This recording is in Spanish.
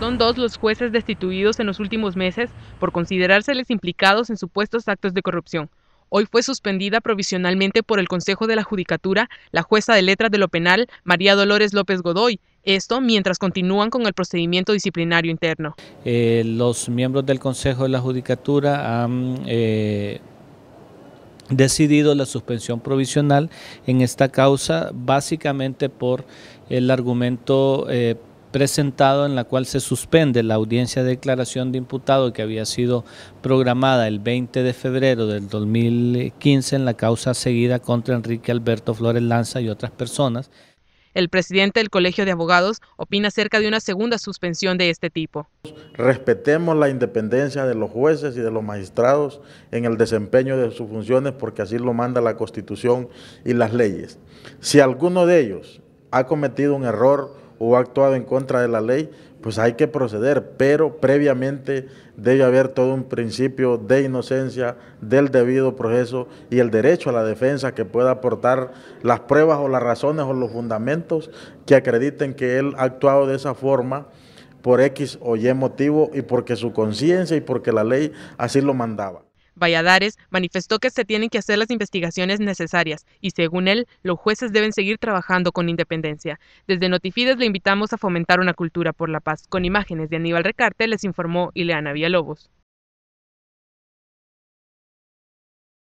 Son dos los jueces destituidos en los últimos meses por considerárseles implicados en supuestos actos de corrupción. Hoy fue suspendida provisionalmente por el Consejo de la Judicatura la jueza de letras de lo penal, María Dolores López Godoy. Esto mientras continúan con el procedimiento disciplinario interno. Eh, los miembros del Consejo de la Judicatura han... Eh, decidido la suspensión provisional en esta causa básicamente por el argumento eh, presentado en la cual se suspende la audiencia de declaración de imputado que había sido programada el 20 de febrero del 2015 en la causa seguida contra Enrique Alberto Flores Lanza y otras personas. El presidente del Colegio de Abogados opina acerca de una segunda suspensión de este tipo. Respetemos la independencia de los jueces y de los magistrados en el desempeño de sus funciones porque así lo manda la Constitución y las leyes. Si alguno de ellos ha cometido un error o ha actuado en contra de la ley, pues hay que proceder, pero previamente debe haber todo un principio de inocencia, del debido proceso y el derecho a la defensa que pueda aportar las pruebas o las razones o los fundamentos que acrediten que él ha actuado de esa forma por X o Y motivo y porque su conciencia y porque la ley así lo mandaba. Valladares manifestó que se tienen que hacer las investigaciones necesarias y según él, los jueces deben seguir trabajando con independencia. Desde Notifides le invitamos a fomentar una cultura por la paz. Con imágenes de Aníbal Recarte les informó Ileana Villalobos.